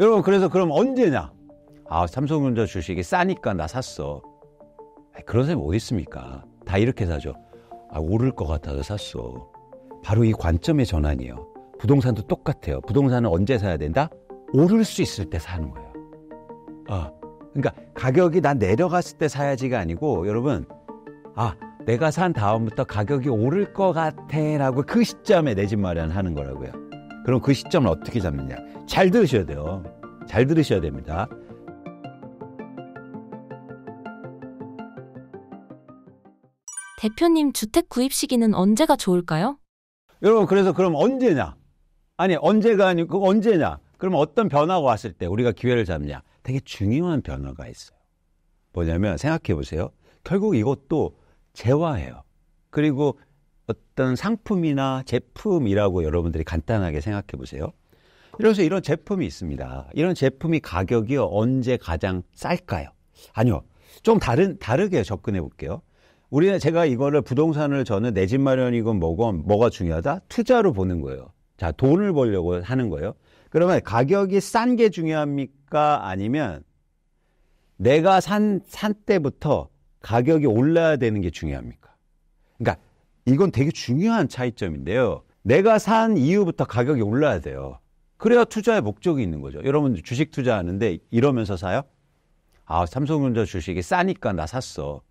여러분 그래서 그럼 언제냐? 아 삼성전자 주식이 싸니까 나 샀어. 그런 사람이 어디 있습니까? 다 이렇게 사죠. 아 오를 것 같아서 샀어. 바로 이 관점의 전환이에요. 부동산도 똑같아요. 부동산은 언제 사야 된다? 오를 수 있을 때 사는 거예요. 아, 그러니까 가격이 난 내려갔을 때 사야지가 아니고 여러분, 아 내가 산 다음부터 가격이 오를 것 같아라고 그 시점에 내 집 마련하는 거라고요. 그럼 그 시점을 어떻게 잡느냐. 잘 들으셔야 돼요. 잘 들으셔야 됩니다. 대표님 주택 구입 시기는 언제가 좋을까요? 여러분 그래서 그럼 언제냐? 아니 언제가 아니고 언제냐? 그럼 어떤 변화가 왔을 때 우리가 기회를 잡냐? 되게 중요한 변화가 있어요. 뭐냐면 생각해 보세요. 결국 이것도 재화예요. 그리고 어떤 상품이나 제품이라고 여러분들이 간단하게 생각해 보세요. 그래서 이런 제품이 있습니다. 이런 제품이 가격이 언제 가장 쌀까요? 아니요. 좀 다른, 다르게 접근해 볼게요. 우리는 제가 이거를 부동산을 저는 내 집 마련이건 뭐건 뭐가 중요하다? 투자로 보는 거예요. 자, 돈을 벌려고 하는 거예요. 그러면 가격이 싼 게 중요합니까? 아니면 내가 산, 산 때부터 가격이 올라야 되는 게 중요합니까? 그러니까 이건 되게 중요한 차이점인데요. 내가 산 이후부터 가격이 올라야 돼요. 그래야 투자의 목적이 있는 거죠. 여러분 주식 투자하는데 이러면서 사요? 아, 삼성전자 주식이 싸니까 나 샀어.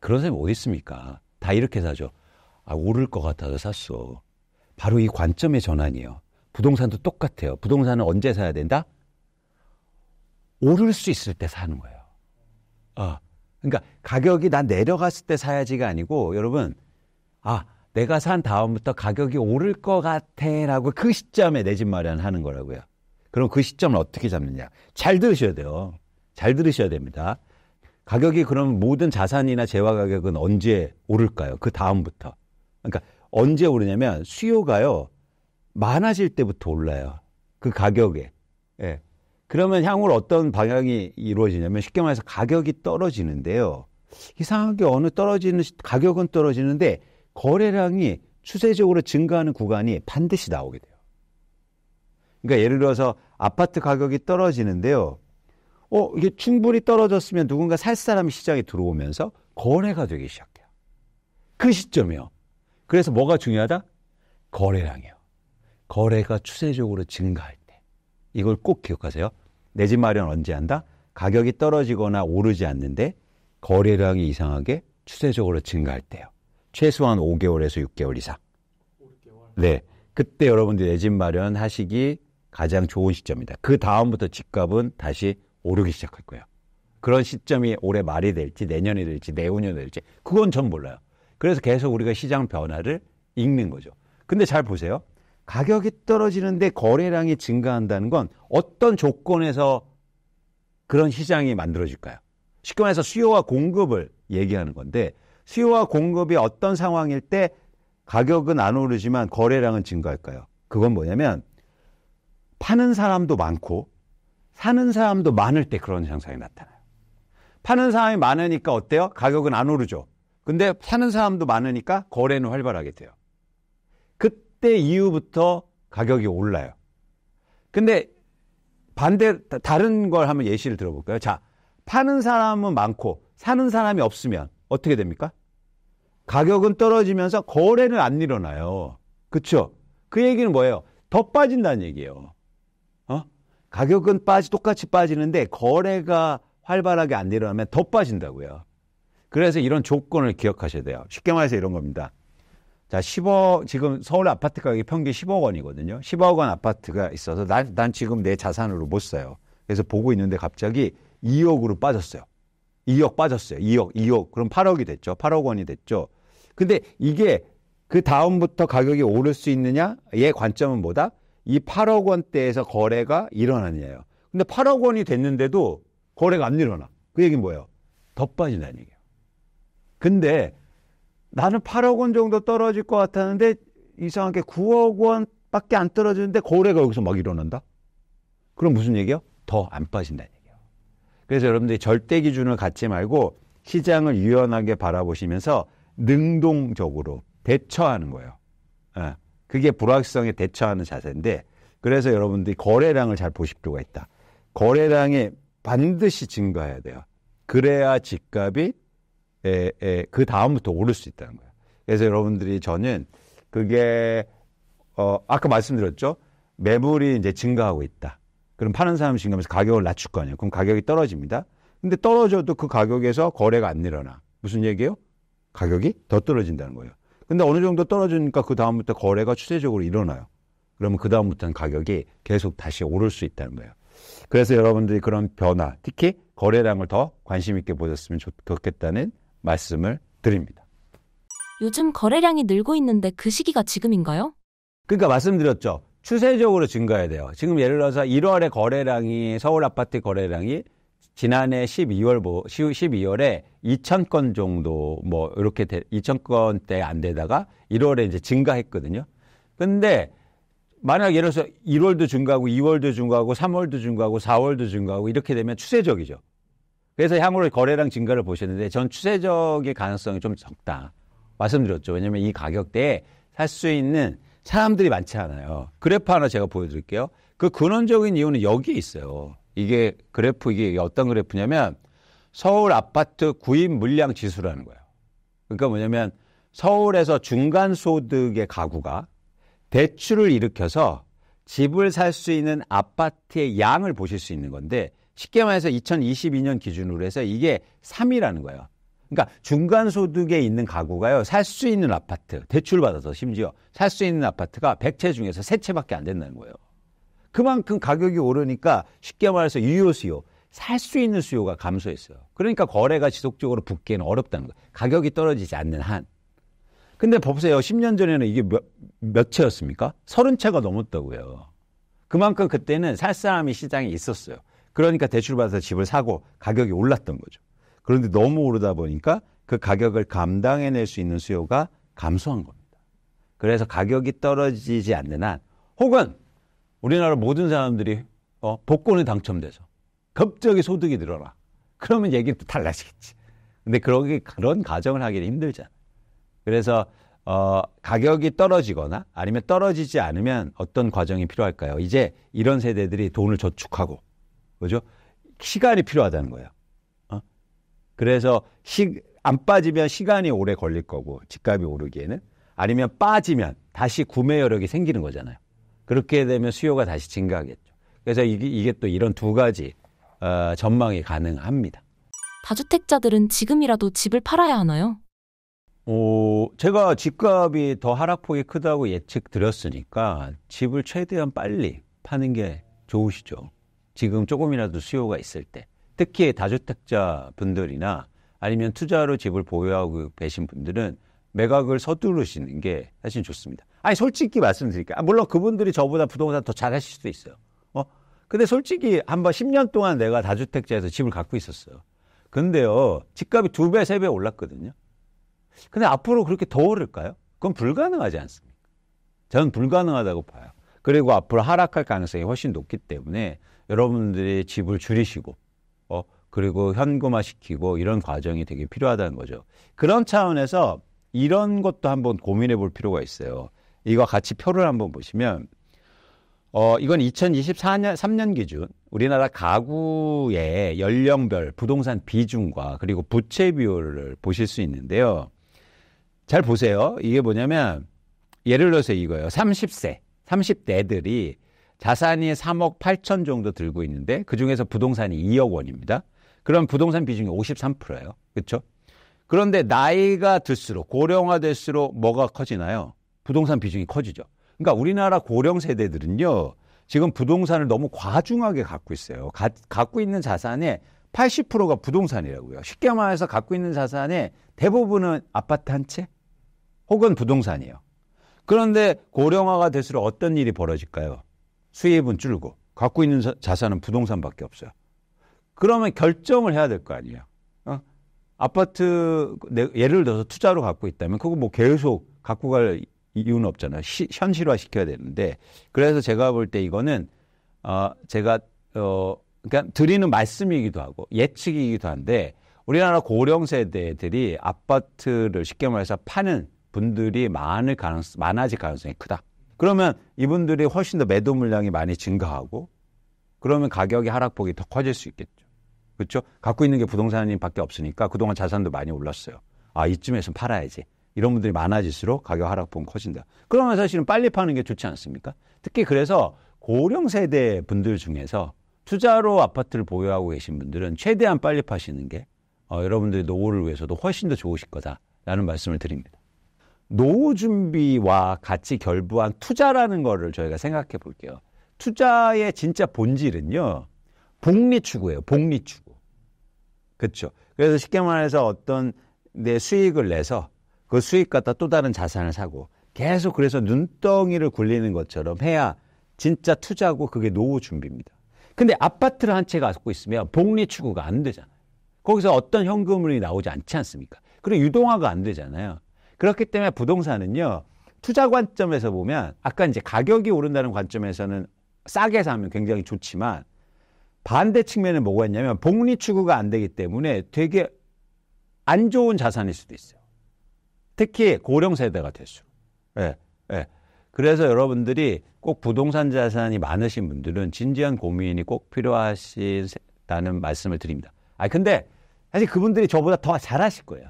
그런 사람이 어디 있습니까? 다 이렇게 사죠. 아, 오를 것 같아서 샀어. 바로 이 관점의 전환이에요. 부동산도 똑같아요. 부동산은 언제 사야 된다? 오를 수 있을 때 사는 거예요. 아, 그러니까 가격이 난 내려갔을 때 사야지가 아니고 여러분 아, 내가 산 다음부터 가격이 오를 것 같아 라고 그 시점에 내 집 마련하는 거라고요. 그럼 그 시점을 어떻게 잡느냐. 잘 들으셔야 돼요. 잘 들으셔야 됩니다. 가격이 그럼 모든 자산이나 재화 가격은 언제 오를까요? 그 다음부터. 그러니까 언제 오르냐면 수요가요. 많아질 때부터 올라요. 그 가격에. 예. 그러면 향후 어떤 방향이 이루어지냐면 쉽게 말해서 가격이 떨어지는데요. 이상하게 어느 떨어지는 가격은 떨어지는데 거래량이 추세적으로 증가하는 구간이 반드시 나오게 돼요. 그러니까 예를 들어서 아파트 가격이 떨어지는데요. 어, 이게 충분히 떨어졌으면 누군가 살 사람이 시장에 들어오면서 거래가 되기 시작해요. 그 시점이요. 그래서 뭐가 중요하다? 거래량이요. 거래가 추세적으로 증가할 때. 이걸 꼭 기억하세요. 내 집 마련 언제 한다? 가격이 떨어지거나 오르지 않는데 거래량이 이상하게 추세적으로 증가할 때요. 최소한 5개월에서 6개월 이상. 네. 그때 여러분들이 내 집 마련하시기 가장 좋은 시점이다. 그 다음부터 집값은 다시 오르기 시작할 거예요. 그런 시점이 올해 말이 될지 내년이 될지 내후년이 될지 그건 전 몰라요. 그래서 계속 우리가 시장 변화를 읽는 거죠. 근데 잘 보세요. 가격이 떨어지는데 거래량이 증가한다는 건 어떤 조건에서 그런 시장이 만들어질까요? 쉽게 말해서 수요와 공급을 얘기하는 건데 수요와 공급이 어떤 상황일 때 가격은 안 오르지만 거래량은 증가할까요? 그건 뭐냐면 파는 사람도 많고 사는 사람도 많을 때 그런 현상이 나타나요. 파는 사람이 많으니까 어때요? 가격은 안 오르죠. 근데 사는 사람도 많으니까 거래는 활발하게 돼요. 그때 이후부터 가격이 올라요. 근데 반대 다른 걸 한번 예시를 들어볼까요? 자, 파는 사람은 많고 사는 사람이 없으면 어떻게 됩니까? 가격은 떨어지면서 거래는 안 일어나요. 그쵸? 그 얘기는 뭐예요? 더 빠진다는 얘기예요. 어? 가격은 빠지, 똑같이 빠지는데 거래가 활발하게 안 일어나면 더 빠진다고요. 그래서 이런 조건을 기억하셔야 돼요. 쉽게 말해서 이런 겁니다. 자, 10억, 지금 서울 아파트 가격이 평균 10억 원이거든요. 10억 원 아파트가 있어서 난, 난 지금 내 자산으로 못써요 그래서 보고 있는데 갑자기 2억으로 빠졌어요. 2억 빠졌어요. 2억, 2억. 그럼 8억이 됐죠. 8억 원이 됐죠. 근데 이게 그 다음부터 가격이 오를 수 있느냐의 관점은 뭐다? 이 8억 원대에서 거래가 일어나느냐예요. 근데 8억 원이 됐는데도 거래가 안 일어나. 그 얘기는 뭐예요? 더 빠진다는 얘기예요. 근데 나는 8억 원 정도 떨어질 것 같았는데 이상하게 9억 원밖에 안 떨어지는데 거래가 여기서 막 일어난다? 그럼 무슨 얘기예요? 더안빠진다 그래서 여러분들이 절대 기준을 갖지 말고 시장을 유연하게 바라보시면서 능동적으로 대처하는 거예요. 예. 그게 불확실성에 대처하는 자세인데 그래서 여러분들이 거래량을 잘 보실 필요가 있다. 거래량이 반드시 증가해야 돼요. 그래야 집값이 그 다음부터 오를 수 있다는 거예요. 그래서 여러분들이 저는 그게 어, 아까 말씀드렸죠. 매물이 이제 증가하고 있다. 그럼 파는 사람 신경면서 가격을 낮출 거 아니에요. 그럼 가격이 떨어집니다. 근데 떨어져도 그 가격에서 거래가 안늘어나 무슨 얘기예요? 가격이 더 떨어진다는 거예요. 근데 어느 정도 떨어지니까 그 다음부터 거래가 추세적으로 일어나요. 그러면 그 다음부터는 가격이 계속 다시 오를 수 있다는 거예요. 그래서 여러분들이 그런 변화, 특히 거래량을 더 관심 있게 보셨으면 좋겠다는 말씀을 드립니다. 요즘 거래량이 늘고 있는데 그 시기가 지금인가요? 그러니까 말씀드렸죠. 추세적으로 증가해야 돼요. 지금 예를 들어서 1월에 거래량이 서울 아파트 거래량이 지난해 12월 뭐 12월에 2,000건 정도 뭐 이렇게 2,000건대 안 되다가 1월에 이제 증가했거든요. 근데 만약 예를 들어서 1월도 증가하고 2월도 증가하고 3월도 증가하고 4월도 증가하고 이렇게 되면 추세적이죠. 그래서 향후로 거래량 증가를 보시는데 전 추세적의 가능성이 좀 적다 말씀드렸죠. 왜냐하면 이 가격대에 살 수 있는 사람들이 많지 않아요. 그래프 하나 제가 보여드릴게요. 그 근원적인 이유는 여기에 있어요. 이게 그래프 이게 어떤 그래프냐면 서울 아파트 구입 물량 지수라는 거예요. 그러니까 뭐냐면 서울에서 중간 소득의 가구가 대출을 일으켜서 집을 살 수 있는 아파트의 양을 보실 수 있는 건데 쉽게 말해서 2022년 기준으로 해서 이게 3이라는 거예요. 그러니까 중간 소득에 있는 가구가요. 살 수 있는 아파트, 대출 받아서 심지어 살 수 있는 아파트가 100채 중에서 3채밖에 안 된다는 거예요. 그만큼 가격이 오르니까 쉽게 말해서 유효 수요, 살 수 있는 수요가 감소했어요. 그러니까 거래가 지속적으로 붙기는 어렵다는 거예요. 가격이 떨어지지 않는 한. 근데 보세요. 10년 전에는 이게 몇, 몇 채였습니까? 30채가 넘었다고요. 그만큼 그때는 살 사람이 시장에 있었어요. 그러니까 대출받아서 집을 사고 가격이 올랐던 거죠. 그런데 너무 오르다 보니까 그 가격을 감당해낼 수 있는 수요가 감소한 겁니다. 그래서 가격이 떨어지지 않는 한 혹은 우리나라 모든 사람들이 어, 복권에 당첨돼서 갑자기 소득이 늘어나. 그러면 얘기도 달라지겠지. 근데 그런, 그런 가정을 하기는 힘들잖아. 그래서 어, 가격이 떨어지거나 아니면 떨어지지 않으면 어떤 과정이 필요할까요? 이제 이런 세대들이 돈을 저축하고, 그죠? 시간이 필요하다는 거예요. 그래서 시, 안 빠지면 시간이 오래 걸릴 거고 집값이 오르기에는 아니면 빠지면 다시 구매 여력이 생기는 거잖아요. 그렇게 되면 수요가 다시 증가하겠죠. 그래서 이게, 이게 또 이런 두 가지 어, 전망이 가능합니다. 다주택자들은 지금이라도 집을 팔아야 하나요? 어, 제가 집값이 더 하락폭이 크다고 예측드렸으니까 집을 최대한 빨리 파는 게 좋으시죠. 지금 조금이라도 수요가 있을 때. 특히 다주택자 분들이나 아니면 투자로 집을 보유하고 계신 분들은 매각을 서두르시는 게 사실 좋습니다. 아니 솔직히 말씀드릴게요. 아, 물론 그분들이 저보다 부동산 더 잘하실 수도 있어요. 어? 근데 솔직히 한 번 10년 동안 내가 다주택자에서 집을 갖고 있었어요. 근데요 집값이 두 배, 세 배 올랐거든요. 근데 앞으로 그렇게 더 오를까요? 그건 불가능하지 않습니까? 저는 불가능하다고 봐요. 그리고 앞으로 하락할 가능성이 훨씬 높기 때문에 여러분들이 집을 줄이시고 그리고 현금화시키고 이런 과정이 되게 필요하다는 거죠. 그런 차원에서 이런 것도 한번 고민해 볼 필요가 있어요. 이거 같이 표를 한번 보시면 어 이건 2024년 3년 기준 우리나라 가구의 연령별 부동산 비중과 그리고 부채 비율을 보실 수 있는데요. 잘 보세요. 이게 뭐냐면 예를 들어서 이거예요. 30세, 30대들이 자산이 3억 8천 정도 들고 있는데 그중에서 부동산이 2억 원입니다. 그럼 부동산 비중이 53%예요. 그렇죠? 그런데 나이가 들수록 고령화될수록 뭐가 커지나요? 부동산 비중이 커지죠. 그러니까 우리나라 고령 세대들은요. 지금 부동산을 너무 과중하게 갖고 있어요. 가, 갖고 있는 자산의 80%가 부동산이라고요. 쉽게 말해서 갖고 있는 자산의 대부분은 아파트 한 채 혹은 부동산이에요. 그런데 고령화가 될수록 어떤 일이 벌어질까요? 수입은 줄고 갖고 있는 자산은 부동산밖에 없어요. 그러면 결정을 해야 될 거 아니에요. 어? 아파트 예를 들어서 투자로 갖고 있다면 그거 뭐 계속 갖고 갈 이유는 없잖아요. 시, 현실화 시켜야 되는데 그래서 제가 볼 때 이거는 어, 제가 어, 그러니까 드리는 말씀이기도 하고 예측이기도 한데 우리나라 고령 세대들이 아파트를 쉽게 말해서 파는 분들이 많을 가능성 많아질 가능성이 크다. 그러면 이분들이 훨씬 더 매도 물량이 많이 증가하고 그러면 가격의 하락폭이 더 커질 수 있겠죠. 그렇죠? 갖고 있는 게 부동산밖에 없으니까 그동안 자산도 많이 올랐어요. 아 이쯤에서 팔아야지. 이런 분들이 많아질수록 가격 하락폭은 커진다. 그러면 사실은 빨리 파는 게 좋지 않습니까? 특히 그래서 고령 세대 분들 중에서 투자로 아파트를 보유하고 계신 분들은 최대한 빨리 파시는 게 어, 여러분들의 노후를 위해서도 훨씬 더 좋으실 거다라는 말씀을 드립니다. 노후 준비와 같이 결부한 투자라는 거를 저희가 생각해 볼게요. 투자의 진짜 본질은요. 복리 추구예요. 복리 추구. 그렇죠. 그래서 쉽게 말해서 어떤 내 수익을 내서 그 수익 갖다 또 다른 자산을 사고 계속 그래서 눈덩이를 굴리는 것처럼 해야 진짜 투자고 그게 노후 준비입니다. 근데 아파트를 한 채 갖고 있으면 복리 추구가 안 되잖아요. 거기서 어떤 현금이 나오지 않지 않습니까? 그리고 유동화가 안 되잖아요. 그렇기 때문에 부동산은요, 투자 관점에서 보면 아까 이제 가격이 오른다는 관점에서는 싸게 사면 굉장히 좋지만 반대 측면에 뭐가 있냐면 복리 추구가 안 되기 때문에 되게 안 좋은 자산일 수도 있어요. 특히 고령 세대가 될수록. 예, 예. 그래서 여러분들이 꼭 부동산 자산이 많으신 분들은 진지한 고민이 꼭 필요하시다는 말씀을 드립니다. 아 근데 사실 그분들이 저보다 더 잘하실 거예요.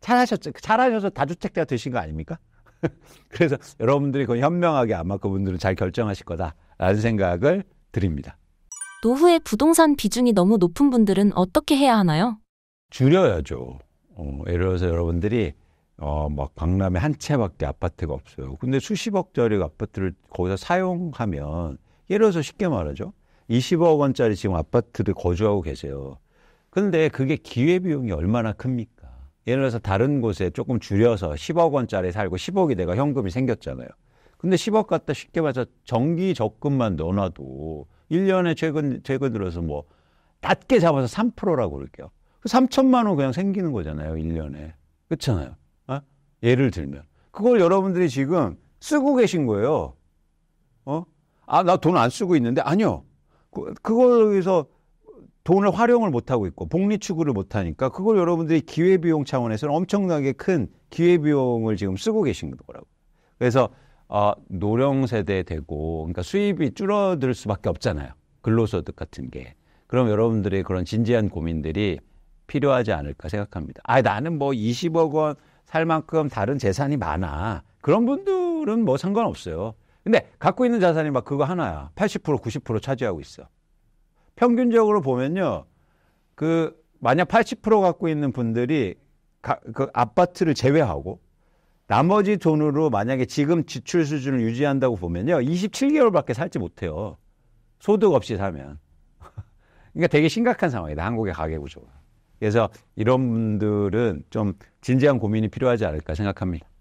잘하셨죠. 잘하셔서 다주택자가 되신 거 아닙니까? 그래서 여러분들이 그 현명하게 아마 그분들은 잘 결정하실 거다라는 생각을 드립니다. 노후에 부동산 비중이 너무 높은 분들은 어떻게 해야 하나요? 줄여야죠. 어, 예를 들어서 여러분들이 어, 막 강남에 한 채밖에 아파트가 없어요. 근데 수십억짜리 아파트를 거기서 사용하면 예를 들어서 쉽게 말하죠. 20억 원짜리 지금 아파트를 거주하고 계세요. 근데 그게 기회비용이 얼마나 큽니까? 예를 들어서 다른 곳에 조금 줄여서 10억 원짜리 살고 10억이 내가 현금이 생겼잖아요. 근데 10억 갖다 쉽게 말해서 정기 적금만 넣어놔도 1년에 최근, 최근 들어서 뭐, 낮게 잡아서 3%라고 그럴게요. 3천만 그 원 그냥 생기는 거잖아요, 1년에. 그렇잖아요. 어? 예를 들면. 그걸 여러분들이 지금 쓰고 계신 거예요. 어? 아, 나 돈 안 쓰고 있는데? 아니요. 그, 그걸 위해서 돈을 활용을 못하고 있고, 복리 추구를 못하니까, 그걸 여러분들이 기회비용 차원에서는 엄청나게 큰 기회비용을 지금 쓰고 계신 거라고. 그래서 어, 노령 세대 되고 그러니까 수입이 줄어들 수밖에 없잖아요. 근로소득 같은 게. 그럼 여러분들의 그런 진지한 고민들이 필요하지 않을까 생각합니다. 아, 나는 뭐 20억 원 살 만큼 다른 재산이 많아. 그런 분들은 뭐 상관없어요. 근데 갖고 있는 자산이 막 그거 하나야. 80% 90% 차지하고 있어. 평균적으로 보면요. 그 만약 80% 갖고 있는 분들이 가, 그 아파트를 제외하고 나머지 돈으로 만약에 지금 지출 수준을 유지한다고 보면요. 27개월밖에 살지 못해요. 소득 없이 사면. 그러니까 되게 심각한 상황이다. 한국의 가계구조가. 그래서 이런 분들은 좀 진지한 고민이 필요하지 않을까 생각합니다.